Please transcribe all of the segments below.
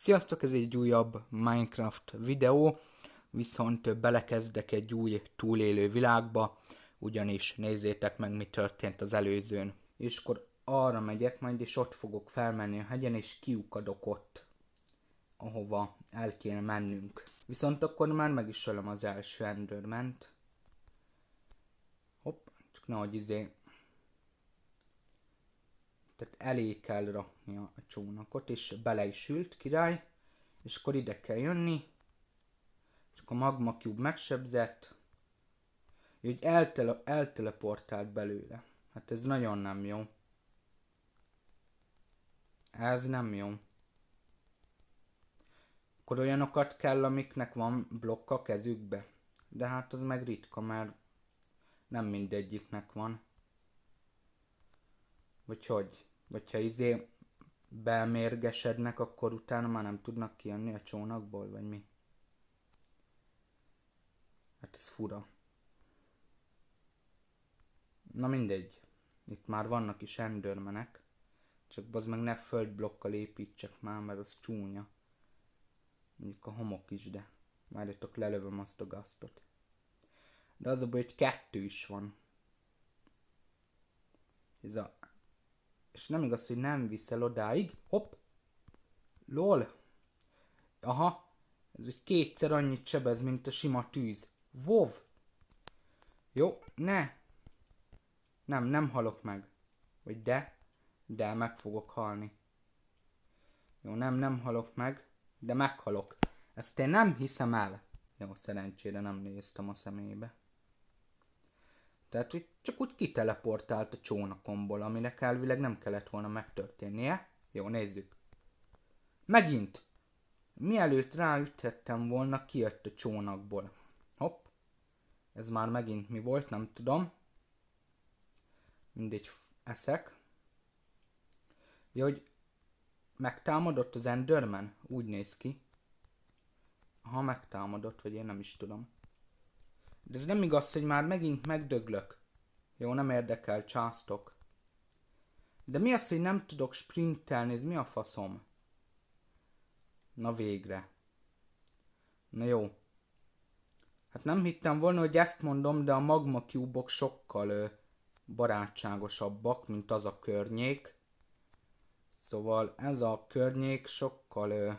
Sziasztok, ez egy újabb Minecraft videó, viszont belekezdek egy új túlélő világba, ugyanis nézzétek meg, mi történt az előzőn. És akkor arra megyek majd, és ott fogok felmenni a hegyen, és kiukadok ott, ahova el kéne mennünk. Viszont akkor már meg is az első Enderment. Hopp, csak nehogy izé tehát elé kell rakni a csónakot, és bele is ült király, és akkor ide kell jönni, és akkor a magma cube megsebzett, hogy eltele, elteleportált belőle. Hát ez nagyon nem jó. Ez nem jó. Akkor olyanokat kell, amiknek van blokka kezükbe. De hát az meg ritka, mert nem mindegyiknek van. Vagy hogy? Hogyha izé belmérgesednek, akkor utána már nem tudnak kijönni a csónakból, vagy mi? Hát ez fura. Na mindegy. Itt már vannak is endőrmenek. Csak az meg ne földblokkal építsek már, mert az csúnya. Mondjuk a homok is, de itt lelövöm azt a gasztot. De az a baj, hogy kettő is van. Ez a és nem igaz, hogy nem viszel odáig. Hopp! Lol! Aha! Ez egy kétszer annyit sebez, mint a sima tűz. Vov! Jó, ne! Nem, nem halok meg. Vagy de? De meg fogok halni. Jó, nem, nem halok meg, de meghalok. Ezt én nem hiszem el. Jó, szerencsére nem néztem a szemébe. Tehát hogy csak úgy kiteleportált a csónakomból, aminek elvileg nem kellett volna megtörténnie. Jó, nézzük. Megint! Mielőtt ráüthettem volna, kijött a csónakból. Hopp. Ez már megint mi volt, nem tudom. Mindegy, eszek. Jó, hogy megtámadott az Enderman? Úgy néz ki. Ha megtámadott, vagy én nem is tudom. De ez nem igaz, hogy már megint megdöglök. Jó, nem érdekel, császtok. De mi az, hogy nem tudok sprintelni, ez mi a faszom? Na végre. Na jó. Hát nem hittem volna, hogy ezt mondom, de a magma cube-ok sokkal ö, barátságosabbak, mint az a környék. Szóval ez a környék sokkal ö,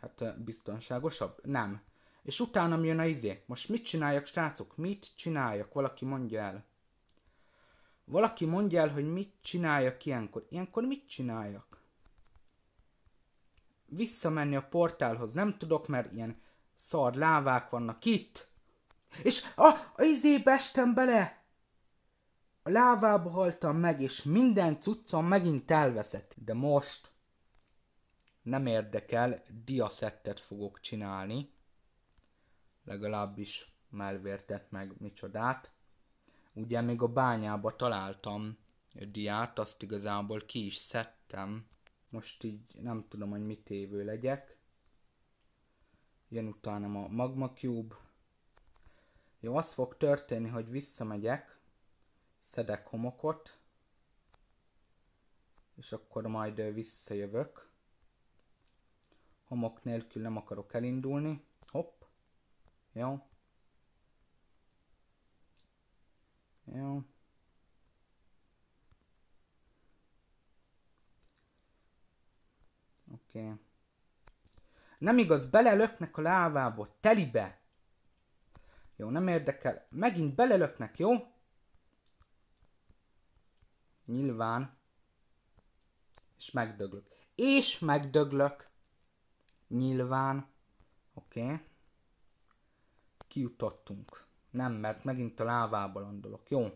hát biztonságosabb? Nem. És utána jön a izé. Most mit csináljak, srácok? Mit csináljak? Valaki mondja el. Valaki mondja el, hogy mit csináljak ilyenkor. Ilyenkor mit csináljak? Visszamenni a portálhoz nem tudok, mert ilyen szar lávák vannak itt. És a, a izébe estem bele! A lávába haltam meg, és minden cuccom megint elveszett. De most nem érdekel, diaszettet fogok csinálni legalábbis melvértett meg micsodát. Ugye még a bányába találtam a diát, azt igazából ki is szedtem. Most így nem tudom, hogy mit évő legyek. Jön utána a Magma Cube. Jó, az fog történni, hogy visszamegyek, szedek homokot, és akkor majd visszajövök. Homok nélkül nem akarok elindulni. Hopp. Jó? Jó. Oké. Okay. Nem igaz, belelöknek a lávából, telibe. Jó, nem érdekel. Megint belelöknek, jó? Nyilván. És megdöglök. És megdöglök. Nyilván. Oké. Okay kijutottunk. Nem, mert megint a lávába landolok, jó?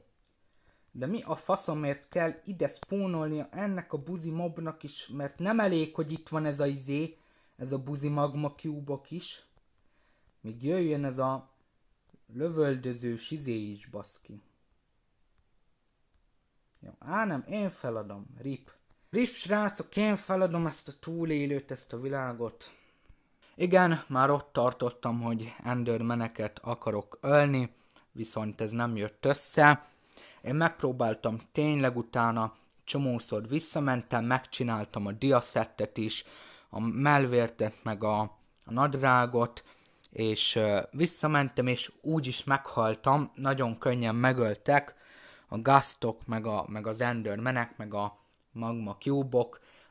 De mi a faszomért kell ide spónolnia ennek a buzi mobnak is, mert nem elég, hogy itt van ez a izé, ez a buzi magma cube is. Míg jöjjön ez a lövöldöző izé is, baszki. Jó, á nem, én feladom, rip. Rip srácok, én feladom ezt a túlélőt, ezt a világot. Igen, már ott tartottam, hogy Endermeneket akarok ölni, viszont ez nem jött össze. Én megpróbáltam tényleg utána, csomószor visszamentem, megcsináltam a diaszettet is, a melvértet, meg a, a nadrágot, és uh, visszamentem, és úgy is meghaltam, nagyon könnyen megöltek, a gastok, meg, a, meg az menek meg a magma cube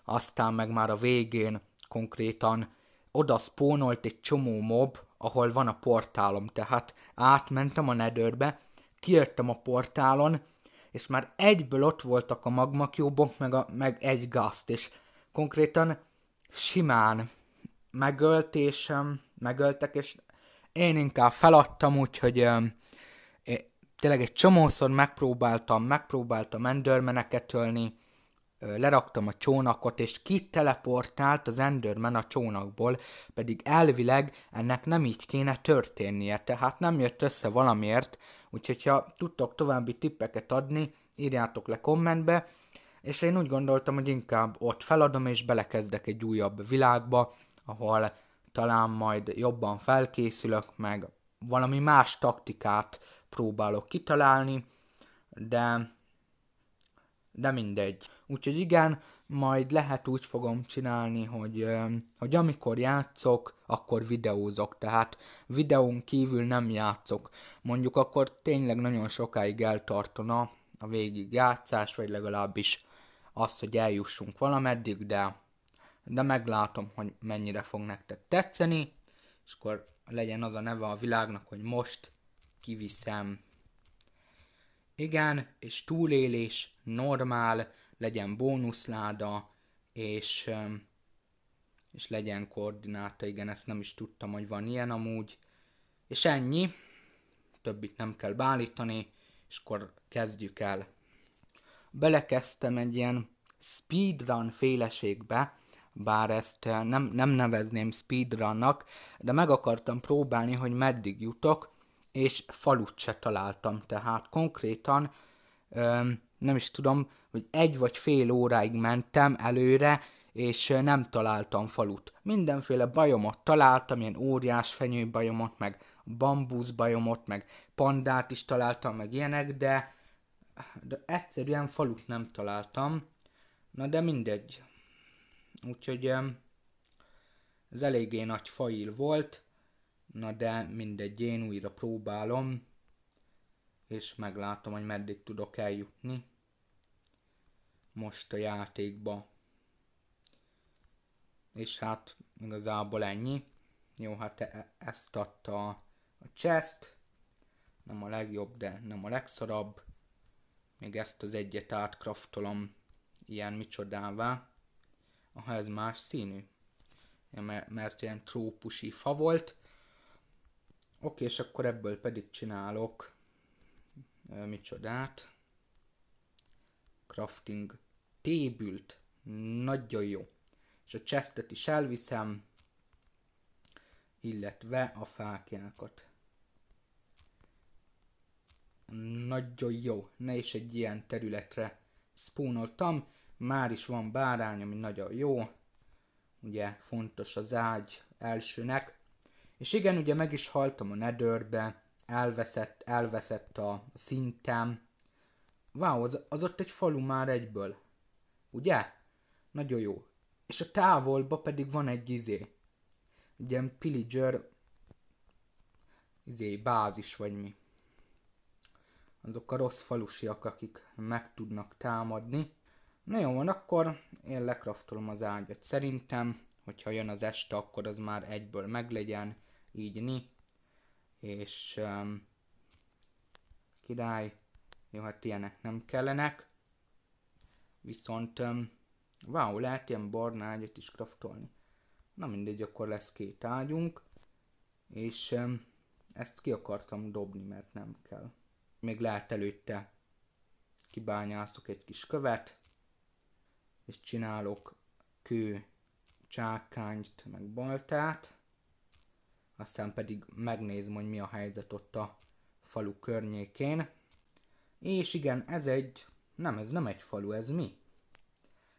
aztán meg már a végén konkrétan oda spónolt egy csomó mob, ahol van a portálom, tehát átmentem a nedőrbe, kijöttem a portálon, és már egyből ott voltak a magmakjóbok, meg, a, meg egy gázt, és konkrétan simán megöltésem, megöltek, és én inkább feladtam, úgyhogy öm, tényleg egy csomószor megpróbáltam, megpróbáltam endőrmeneket ölni, leraktam a csónakot, és kiteleportált az Enderman a csónakból, pedig elvileg ennek nem így kéne történnie, tehát nem jött össze valamiért, úgyhogy ha tudtok további tippeket adni, írjátok le kommentbe, és én úgy gondoltam, hogy inkább ott feladom, és belekezdek egy újabb világba, ahol talán majd jobban felkészülök, meg valami más taktikát próbálok kitalálni, de de mindegy. Úgyhogy igen, majd lehet úgy fogom csinálni, hogy, hogy amikor játszok, akkor videózok, tehát videón kívül nem játszok. Mondjuk akkor tényleg nagyon sokáig eltartana a végig játszás, vagy legalábbis azt, hogy eljussunk valameddig, de, de meglátom, hogy mennyire fog nektek tetszeni, és akkor legyen az a neve a világnak, hogy most kiviszem igen, és túlélés normál, legyen bónuszláda, és, és legyen koordináta, igen, ezt nem is tudtam, hogy van ilyen amúgy. És ennyi, többit nem kell beállítani, és akkor kezdjük el. Belekezdtem egy ilyen speedrun féleségbe, bár ezt nem, nem nevezném speedrunnak, de meg akartam próbálni, hogy meddig jutok, és falut se találtam, tehát konkrétan öm, nem is tudom, hogy egy vagy fél óráig mentem előre, és nem találtam falut. Mindenféle bajomot találtam, ilyen óriás fenyőbajomot, meg bambuszbajomot, meg pandát is találtam, meg ilyenek, de, de egyszerűen falut nem találtam. Na de mindegy. Úgyhogy ez eléggé nagy fail volt. Na de mindegy, én újra próbálom, és meglátom, hogy meddig tudok eljutni most a játékba. És hát igazából ennyi. Jó, hát e- ezt adta a chest. Nem a legjobb, de nem a legszarabb. Még ezt az egyet átkraftolom ilyen micsodává. Aha, ez más színű. Ja, mert ilyen trópusi fa volt Oké, és akkor ebből pedig csinálok micsodát. Crafting tébült. Nagyon jó. És a chestet is elviszem, illetve a fákjákat. Nagyon jó. Ne is egy ilyen területre spónoltam. Már is van bárány, ami nagyon jó. Ugye fontos az ágy elsőnek. És igen, ugye meg is haltam a nedörbe, elveszett, elveszett a szintem. Wow, az, az ott egy falu már egyből. Ugye? Nagyon jó. És a távolba pedig van egy izé. Ugye pillager izé, bázis vagy mi. Azok a rossz falusiak, akik meg tudnak támadni. Na jó, van, akkor én lekraftolom az ágyat. Szerintem, hogyha jön az este, akkor az már egyből meglegyen így ni, és um, király, jó, hát ilyenek nem kellenek, viszont um, wow, lehet ilyen barna ágyat is kraftolni. Na mindegy, akkor lesz két ágyunk, és um, ezt ki akartam dobni, mert nem kell. Még lehet előtte kibányászok egy kis követ, és csinálok kő, csákányt, meg baltát aztán pedig megnézem, hogy mi a helyzet ott a falu környékén. És igen, ez egy... Nem, ez nem egy falu, ez mi?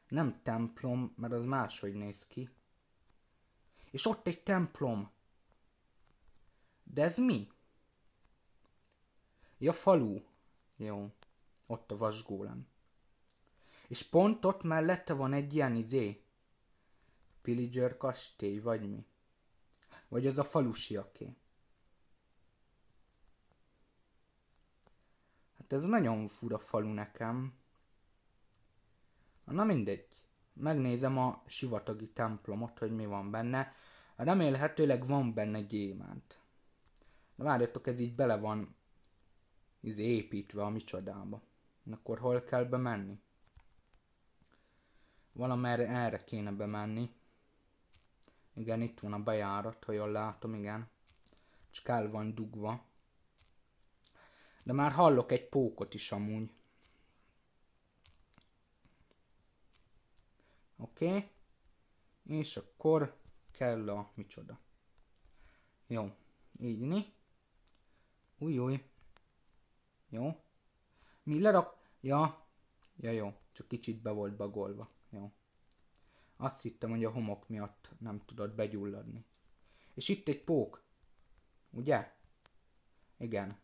Nem templom, mert az máshogy néz ki. És ott egy templom! De ez mi? Ja, falu. Jó. Ott a vasgólem. És pont ott mellette van egy ilyen izé. Pilliger kastély, vagy mi? Vagy az a falusiaké? Hát ez nagyon fura falu nekem. Na mindegy. Megnézem a sivatagi templomot, hogy mi van benne. Remélhetőleg van benne gyémánt. De várjatok, ez így bele van ez izé, építve a micsodába. Akkor hol kell bemenni? Valamerre erre kéne bemenni. Igen, itt van a bejárat, ha jól látom, igen. Csak el van dugva. De már hallok egy pókot is amúgy. Oké. Okay. És akkor kell a micsoda. Jó. Így mi. Új, új. Jó. Mi lerak... Ja. Ja, jó. Csak kicsit be volt bagolva. Jó. Azt hittem, hogy a homok miatt nem tudod begyulladni. És itt egy pók. Ugye? Igen.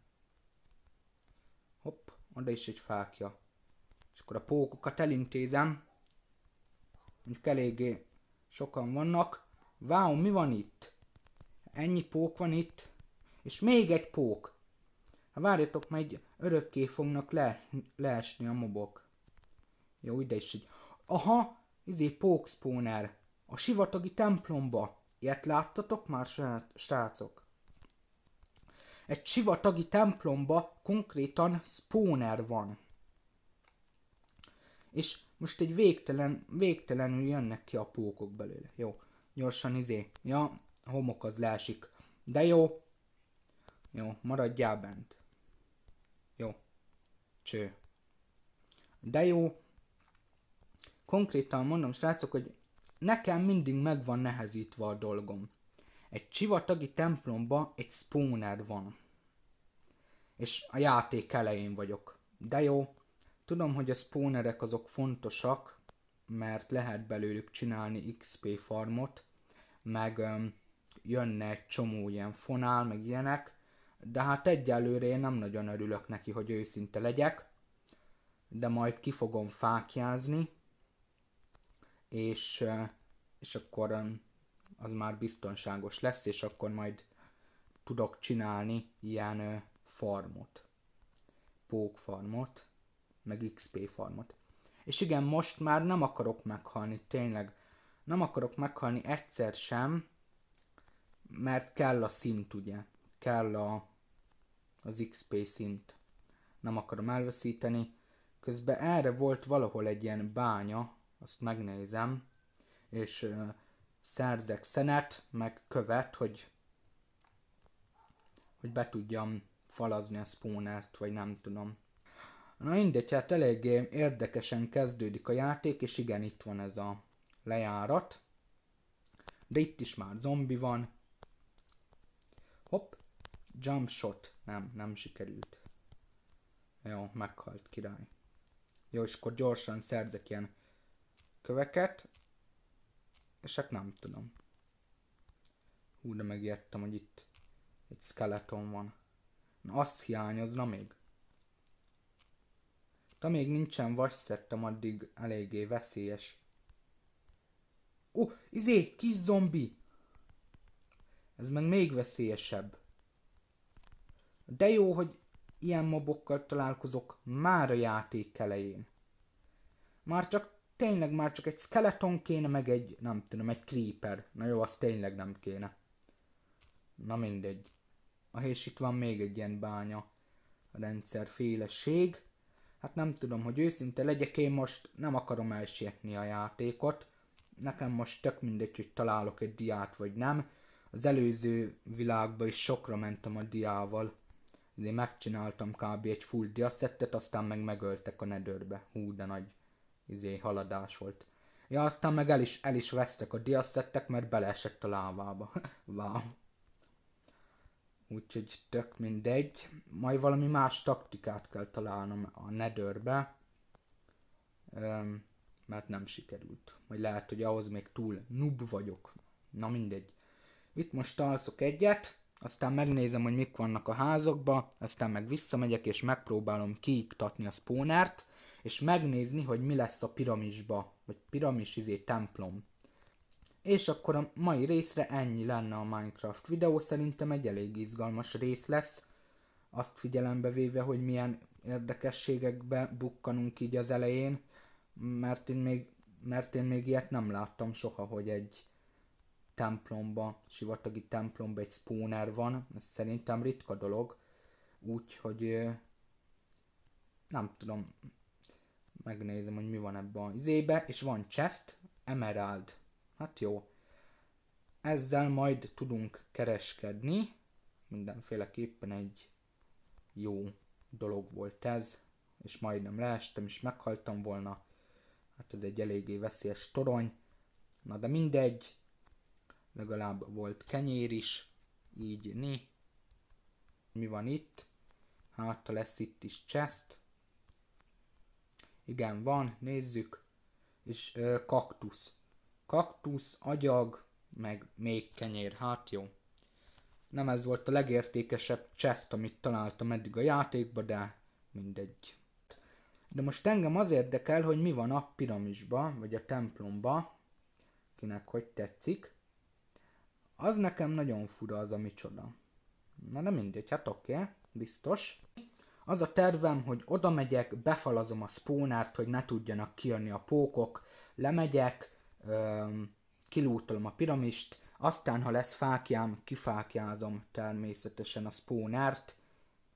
Hopp, oda is egy fákja. És akkor a pókokat elintézem. Mondjuk eléggé sokan vannak. Váó, mi van itt? Ennyi pók van itt. És még egy pók. Ha hát várjatok, majd örökké fognak le, leesni a mobok. Jó, ide is egy Aha, izé, pókszpóner, a sivatagi templomba. Ilyet láttatok már, srácok? Egy sivatagi templomba konkrétan spóner van. És most egy végtelen, végtelenül jönnek ki a pókok belőle. Jó, gyorsan izé. Ja, homok az leesik. De jó. Jó, maradjál bent. Jó. Cső. De jó, Konkrétan mondom, srácok, hogy nekem mindig meg van nehezítve a dolgom. Egy csivatagi templomba egy spawner van. És a játék elején vagyok. De jó, tudom, hogy a spawnerek azok fontosak, mert lehet belőlük csinálni XP farmot, meg öm, jönne egy csomó ilyen fonál, meg ilyenek, de hát egyelőre én nem nagyon örülök neki, hogy őszinte legyek, de majd ki fogom fákjázni, és, és akkor az már biztonságos lesz, és akkor majd tudok csinálni ilyen farmot, pók farmot, meg XP farmot. És igen, most már nem akarok meghalni, tényleg. Nem akarok meghalni egyszer sem, mert kell a szint, ugye? Kell a, az XP szint. Nem akarom elveszíteni. Közben erre volt valahol egy ilyen bánya, azt megnézem, és uh, szerzek szenet, meg követ, hogy, hogy be tudjam falazni a spawnert, vagy nem tudom. Na mindegy, hát eléggé érdekesen kezdődik a játék, és igen, itt van ez a lejárat. De itt is már zombi van. Hopp, jump shot. Nem, nem sikerült. Jó, meghalt király. Jó, és akkor gyorsan szerzek ilyen köveket, és hát nem tudom. Hú, de megijedtem, hogy itt egy skeleton van. Na, azt hiányozna még. De még nincsen vasszettem, addig eléggé veszélyes. Ó, uh, izé, kis zombi! Ez meg még veszélyesebb. De jó, hogy ilyen mobokkal találkozok már a játék elején. Már csak tényleg már csak egy skeleton kéne, meg egy, nem tudom, egy creeper. Na jó, az tényleg nem kéne. Na mindegy. Ah, és itt van még egy ilyen bánya rendszer féleség Hát nem tudom, hogy őszinte legyek, én most nem akarom elsietni a játékot. Nekem most tök mindegy, hogy találok egy diát vagy nem. Az előző világban is sokra mentem a diával. Ezért megcsináltam kb. egy full diaszettet, aztán meg megöltek a nedörbe. Hú, de nagy izé, haladás volt. Ja, aztán meg el is, el is vesztek a diaszettek, mert beleesett a lávába. Wow. Úgyhogy tök mindegy. Majd valami más taktikát kell találnom a nedörbe. mert nem sikerült. Vagy lehet, hogy ahhoz még túl nub vagyok. Na mindegy. Itt most alszok egyet, aztán megnézem, hogy mik vannak a házokba, aztán meg visszamegyek és megpróbálom kiiktatni a spónert, és megnézni, hogy mi lesz a piramisba, vagy piramis izé templom. És akkor a mai részre ennyi lenne a Minecraft videó, szerintem egy elég izgalmas rész lesz, azt figyelembe véve, hogy milyen érdekességekbe bukkanunk így az elején, mert én még, mert én még ilyet nem láttam soha, hogy egy templomba, sivatagi templomba egy spawner van, ez szerintem ritka dolog, úgyhogy nem tudom, megnézem, hogy mi van ebben az izébe, és van chest, emerald. Hát jó. Ezzel majd tudunk kereskedni. Mindenféleképpen egy jó dolog volt ez, és majdnem leestem, és meghaltam volna. Hát ez egy eléggé veszélyes torony. Na de mindegy, legalább volt kenyér is, így né. Mi van itt? Hát lesz itt is chest. Igen, van, nézzük. És ö, kaktusz. Kaktusz, agyag, meg még kenyér. Hát jó. Nem ez volt a legértékesebb chest, amit találtam eddig a játékba, de mindegy. De most engem az érdekel, hogy mi van a piramisba, vagy a templomba, kinek hogy tetszik. Az nekem nagyon fura az a micsoda. Na de mindegy, hát oké, okay, biztos. Az a tervem, hogy oda megyek, befalazom a spónárt, hogy ne tudjanak kijönni a pókok, lemegyek, kilútolom a piramist, aztán, ha lesz fákjám, kifákjázom természetesen a spónárt,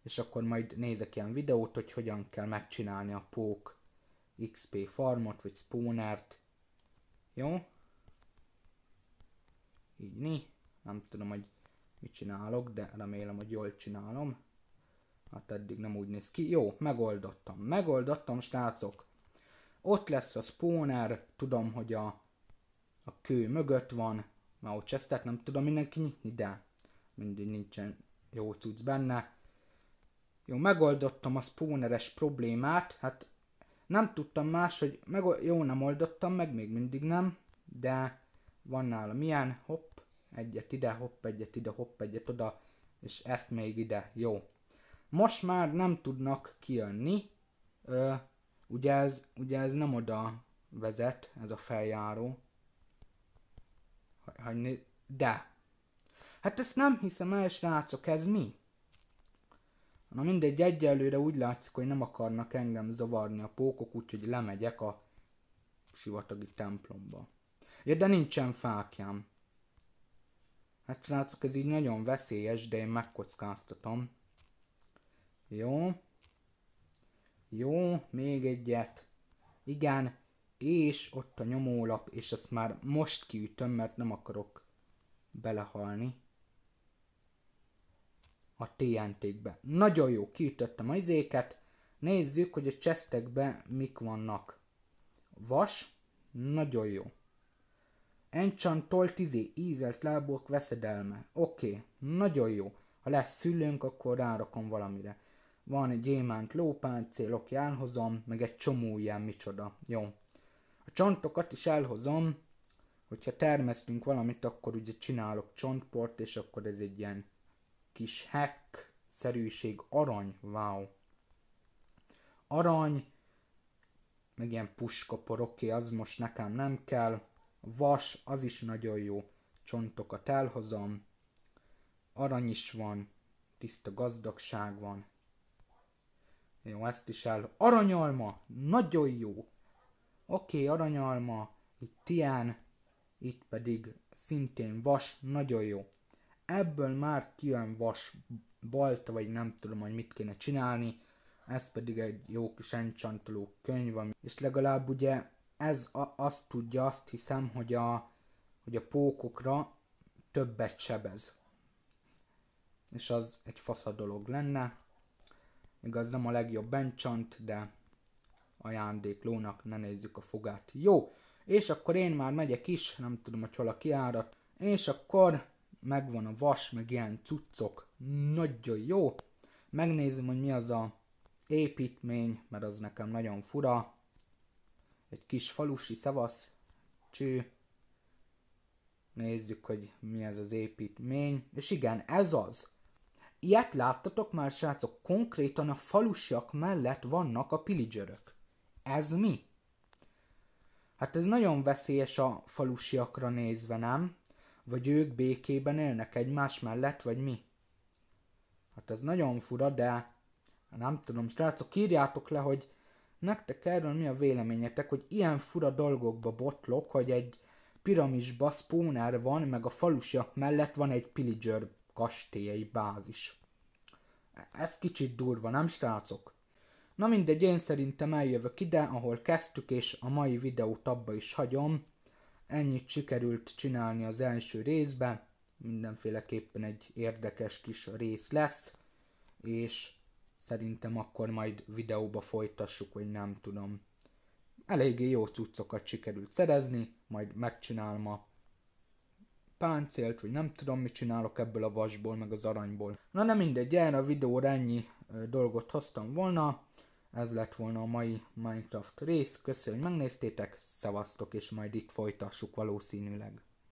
és akkor majd nézek ilyen videót, hogy hogyan kell megcsinálni a pók XP farmot, vagy spónárt. Jó? Így mi? Nem tudom, hogy mit csinálok, de remélem, hogy jól csinálom. Hát eddig nem úgy néz ki. Jó, megoldottam. Megoldottam, srácok. Ott lesz a spawner, tudom, hogy a, a kő mögött van, már ott chestet nem tudom mindenki nyitni, de mindig nincsen jó cucc benne. Jó, megoldottam a spawneres problémát, hát nem tudtam más, hogy meg, jó, nem oldottam meg, még mindig nem, de van nálam ilyen, hopp, egyet ide, hopp, egyet ide, hopp, egyet oda, és ezt még ide, jó. Most már nem tudnak kijönni, ö, ugye, ez, ugye ez nem oda vezet, ez a feljáró. de. Hát ezt nem hiszem el, srácok, ez mi? Na mindegy, egyelőre úgy látszik, hogy nem akarnak engem zavarni a pókok, úgyhogy lemegyek a sivatagi templomba. Ja, de nincsen fákjám. Hát srácok, ez így nagyon veszélyes, de én megkockáztatom. Jó. Jó, még egyet. Igen, és ott a nyomólap, és ezt már most kiütöm, mert nem akarok belehalni. A TNT-kbe. Nagyon jó, kiütöttem a izéket. Nézzük, hogy a csesztekbe mik vannak. Vas, nagyon jó. Enchantol tizé, ízelt lábok veszedelme. Oké, okay, nagyon jó. Ha lesz szülőnk, akkor rárakom valamire. Van egy gyémánt lópáncél, oké, elhozom, meg egy csomó ilyen micsoda. Jó. A csontokat is elhozom, hogyha termesztünk valamit, akkor ugye csinálok csontport, és akkor ez egy ilyen kis hack szerűség, arany, wow. Arany, meg ilyen puskapor, oké, az most nekem nem kell. Vas, az is nagyon jó. Csontokat elhozom. Arany is van, tiszta gazdagság van. Jó, ezt is el. Aranyalma! Nagyon jó! Oké, okay, aranyalma, itt tián, itt pedig szintén vas, nagyon jó. Ebből már kijön vas balta, vagy nem tudom, hogy mit kéne csinálni. Ez pedig egy jó kis encsantoló könyv, és legalább ugye ez a, azt tudja, azt hiszem, hogy a, hogy a pókokra többet sebez. És az egy a dolog lenne. Igaz, nem a legjobb bencsant, de ajándéklónak ne nézzük a fogát. Jó, és akkor én már megyek is, nem tudom, hogy hol a kiárat. És akkor megvan a vas, meg ilyen cuccok. Nagyon jó. Megnézem, hogy mi az a építmény, mert az nekem nagyon fura. Egy kis falusi szavasz. Cső. Nézzük, hogy mi ez az építmény. És igen, ez az. Ilyet láttatok már, srácok? Konkrétan a falusiak mellett vannak a pilidzsörök. Ez mi? Hát ez nagyon veszélyes a falusiakra nézve, nem? Vagy ők békében élnek egymás mellett, vagy mi? Hát ez nagyon fura, de nem tudom, srácok, írjátok le, hogy nektek erről mi a véleményetek, hogy ilyen fura dolgokba botlok, hogy egy piramisba spawner van, meg a falusiak mellett van egy pillager kastélyei bázis. Ez kicsit durva, nem srácok? Na mindegy, én szerintem eljövök ide, ahol kezdtük, és a mai videót abba is hagyom. Ennyit sikerült csinálni az első részbe, mindenféleképpen egy érdekes kis rész lesz, és szerintem akkor majd videóba folytassuk, vagy nem tudom. Eléggé jó cuccokat sikerült szerezni, majd megcsinálom a páncélt, vagy nem tudom, mit csinálok ebből a vasból, meg az aranyból. Na nem mindegy, erre a videóra ennyi dolgot hoztam volna. Ez lett volna a mai Minecraft rész. Köszönöm, hogy megnéztétek, szavaztok és majd itt folytassuk valószínűleg.